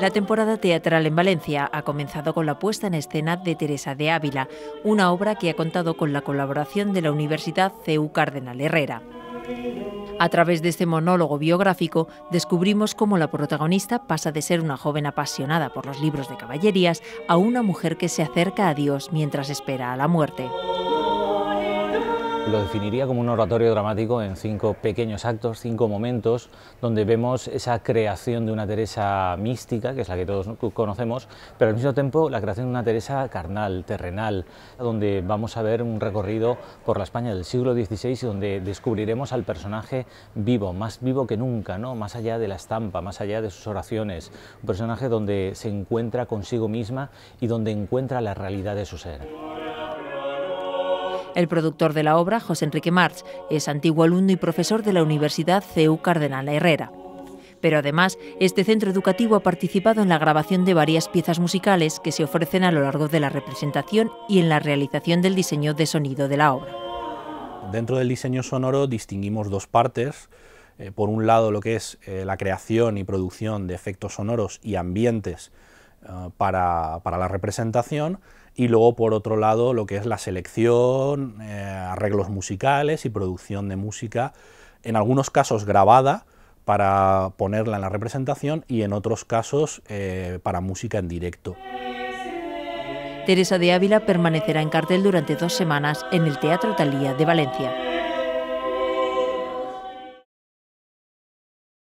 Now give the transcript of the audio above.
La temporada teatral en Valencia ha comenzado con la puesta en escena de Teresa de Ávila, una obra que ha contado con la colaboración de la Universidad CEU Cardenal Herrera. A través de este monólogo biográfico descubrimos cómo la protagonista pasa de ser una joven apasionada por los libros de caballerías a una mujer que se acerca a Dios mientras espera a la muerte. Lo definiría como un oratorio dramático en cinco pequeños actos, cinco momentos, donde vemos esa creación de una Teresa mística, que es la que todos conocemos, pero al mismo tiempo la creación de una Teresa carnal, terrenal, donde vamos a ver un recorrido por la España del siglo XVI y donde descubriremos al personaje vivo, más vivo que nunca, ¿no? más allá de la estampa, más allá de sus oraciones, un personaje donde se encuentra consigo misma y donde encuentra la realidad de su ser. El productor de la obra, José Enrique March, es antiguo alumno y profesor de la Universidad CEU Cardenal Herrera. Pero además, este centro educativo ha participado en la grabación de varias piezas musicales que se ofrecen a lo largo de la representación y en la realización del diseño de sonido de la obra. Dentro del diseño sonoro distinguimos dos partes. Eh, por un lado, lo que es eh, la creación y producción de efectos sonoros y ambientes eh, para, la representación y luego por otro lado lo que es la selección, eh, arreglos musicales y producción de música, en algunos casos grabada para ponerla en la representación y en otros casos eh, para música en directo. Teresa de Ávila permanecerá en cartel durante dos semanas en el Teatro Talía de Valencia.